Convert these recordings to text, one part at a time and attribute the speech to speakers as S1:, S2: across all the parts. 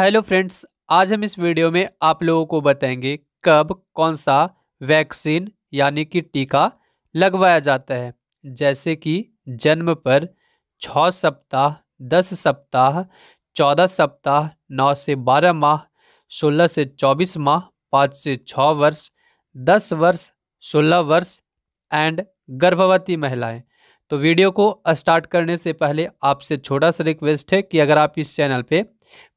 S1: hello friends आज हम इस वीडियो में आप लोगों को बताएंगे कब कौन सा वैक्सीन यानी कि टीका लगवाया जाता है जैसे कि जन्म पर छः सप्ताह दस सप्ताह चौदह सप्ताह नौ से बारह माह सोलह से चौबीस माह पाँच से छः वर्ष दस वर्ष सोलह वर्ष एंड गर्भवती महिलाएं तो वीडियो को स्टार्ट करने से पहले आपसे छोटा सा रिक्वेस्ट है कि अगर आप इस चैनल पे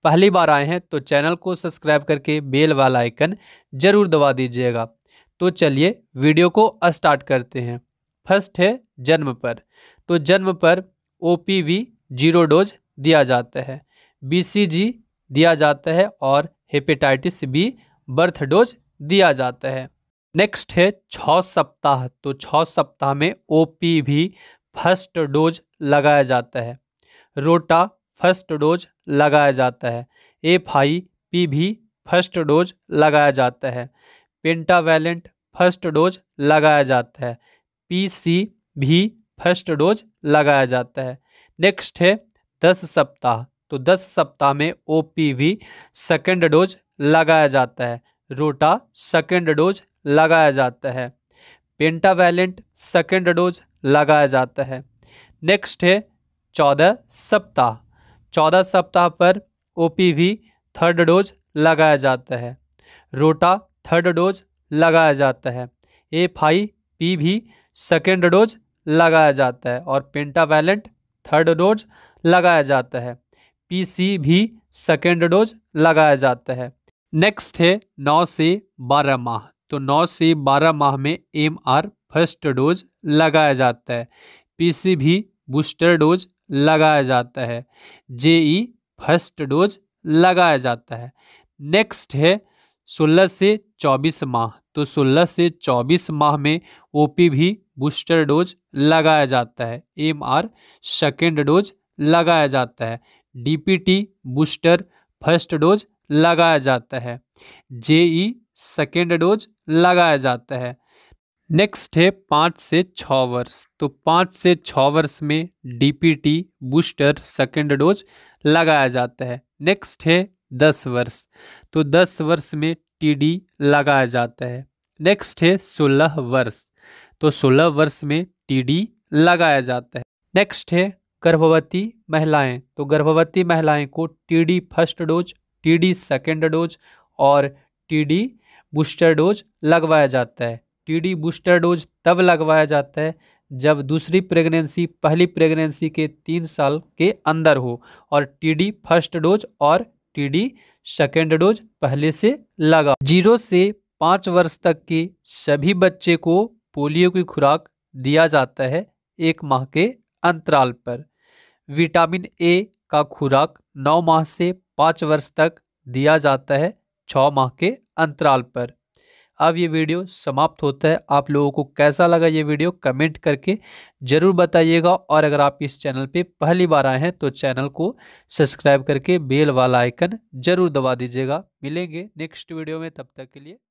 S1: पहली बार आए हैं तो चैनल को सब्सक्राइब करके बेल वाला आइकन जरूर दबा दीजिएगा तो चलिए वीडियो को स्टार्ट करते हैं फर्स्ट है जन्म पर तो जन्म पर ओ जीरो डोज दिया जाता है बी दिया जाता है और हेपेटाइटिस बी बर्थ डोज दिया जाता है नेक्स्ट है छः सप्ताह तो छः सप्ताह में ओ भी फर्स्ट डोज लगाया जाता है रोटा फर्स्ट डोज लगाया जाता है F I P V first dose लगाया जाता है पेंटावैलेंट फर्स्ट डोज लगाया जाता है पी सी भी फर्स्ट डोज लगाया जाता है नेक्स्ट है दस सप्ताह तो दस सप्ताह में O P V second dose लगाया जाता है रोटा सेकेंड डोज लगाया जाता है पेंटावैलेंट सेकेंड डोज लगाया जाता है नेक्स्ट है चौदह सप्ताह चौदह सप्ताह पर ओ थर्ड डोज लगाया जाता है रोटा थर्ड डोज लगाया जाता है ए फाई पी भी सेकेंड डोज लगाया जाता है और पेंटावैलेंट थर्ड डोज लगाया जाता है पी सी भी सेकेंड डोज लगाया जाता है नेक्स्ट है नौ से बारह माह तो नौ से बारह माह में एम आर फर्स्ट डोज लगाया जाता है पी सी भी बूस्टर डोज लगाया जाता है जेई फर्स्ट डोज लगाया जाता है नेक्स्ट है 16 से 24 माह तो 16 से 24 माह में ओपी भी बूस्टर डोज लगाया जाता है एम आर सेकेंड डोज लगाया जाता है डीपीटी बूस्टर फर्स्ट डोज लगाया जाता है जेई सेकेंड डोज लगाया जाता है नेक्स्ट है पाँच से छ वर्ष तो पाँच से छ वर्ष में डीपीटी बूस्टर सेकेंड डोज लगाया जाता है नेक्स्ट है दस वर्ष तो दस वर्ष में टीडी लगाया जाता है नेक्स्ट है सोलह वर्ष तो सोलह वर्ष में टीडी लगाया जाता है नेक्स्ट है गर्भवती महिलाएं तो गर्भवती महिलाएं को TD first dose TD second dose और टीडी बूस्टर डोज लगवाया जाता है टीडी बूस्टर डोज तब लगवाया जाता है जब दूसरी प्रेगनेंसी पहली प्रेगनेंसी के तीन साल के अंदर हो और टीडी फर्स्ट डोज और टीडी सेकेंड डोज पहले से लगा जीरो से पाँच वर्ष तक के सभी बच्चे को पोलियो की खुराक दिया जाता है एक माह के अंतराल पर विटामिन ए का खुराक नौ माह से पाँच वर्ष तक दिया जाता है छः माह के अंतराल पर अब ये वीडियो समाप्त होता है आप लोगों को कैसा लगा ये वीडियो कमेंट करके ज़रूर बताइएगा और अगर आप इस चैनल पे पहली बार आए हैं तो चैनल को सब्सक्राइब करके बेल वाला आइकन ज़रूर दबा दीजिएगा मिलेंगे नेक्स्ट वीडियो में तब तक के लिए